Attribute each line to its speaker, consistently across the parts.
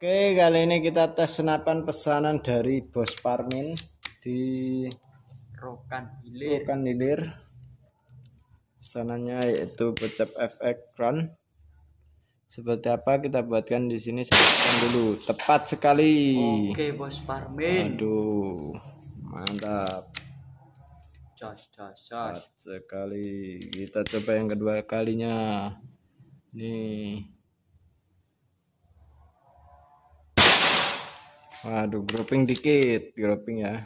Speaker 1: Oke, kali ini kita tes senapan pesanan dari Bos Parmin di Rokan Hilir. Rokan Hilir. Pesanannya yaitu pecap FX run. Seperti apa kita buatkan di sini sekarang dulu. Tepat sekali. Oke, Bos Parmin. Aduh, mantap. Jos, jos, jos. Tepat sekali. Kita coba yang kedua kalinya. Nih. Waduh, groping dikit, groping ya.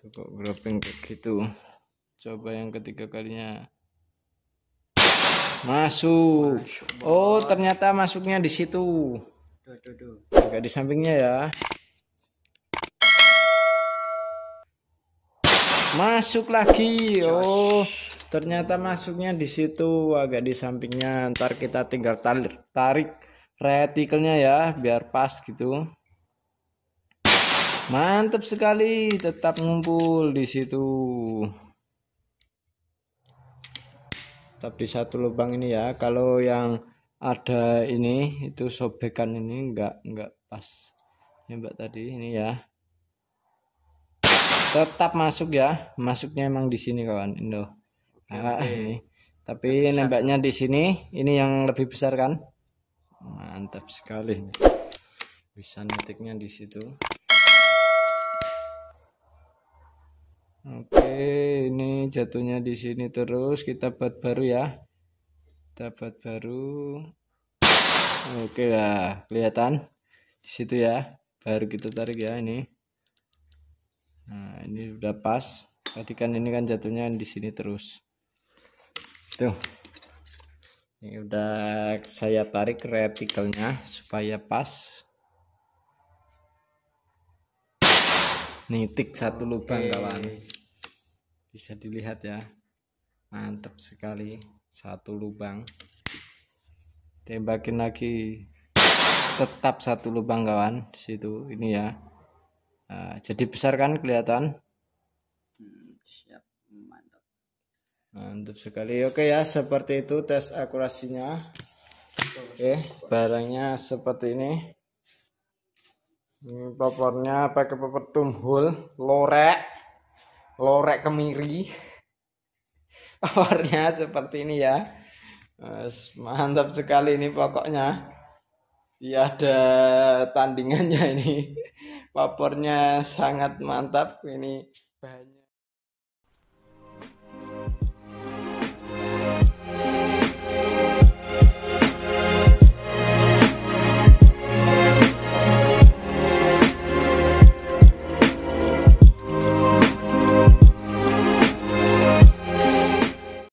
Speaker 1: Tuh kok groping begitu. Coba yang ketiga kalinya. Masuk. oh, ternyata masuknya di situ. Agak di sampingnya ya. Masuk lagi. Oh, ternyata masuknya di situ, agak di sampingnya. Ntar kita tinggal tarik, tarik retikelnya ya, biar pas gitu. Mantap sekali, tetap ngumpul di situ. Tetap di satu lubang ini ya. Kalau yang ada ini itu sobekan ini enggak enggak pas. ini Mbak tadi ini ya. Tetap masuk ya. Masuknya emang di sini kawan, Indo. Nah, ini. Tapi nembaknya di sini, ini yang lebih besar kan? Mantap sekali. Bisa netiknya di situ. Oke, ini jatuhnya di sini terus kita buat baru ya. Kita buat baru. Oke ya, kelihatan di situ ya. Baru kita tarik ya ini. Nah, ini sudah pas. Perhatikan ini kan jatuhnya di sini terus. Tuh. Ini udah saya tarik retikelnya supaya pas. Nitik satu lubang kawan bisa dilihat ya mantap sekali satu lubang tembakin lagi tetap satu lubang kawan situ ini ya nah, jadi besar kan kelihatan hmm, mantap mantap sekali oke ya seperti itu tes akurasinya oke barangnya seperti ini ini popornya pakai popor tumhul lorek lorek kemiri powernya seperti ini ya mantap sekali ini pokoknya tiada iya, tandingannya ini papernya sangat mantap ini banyak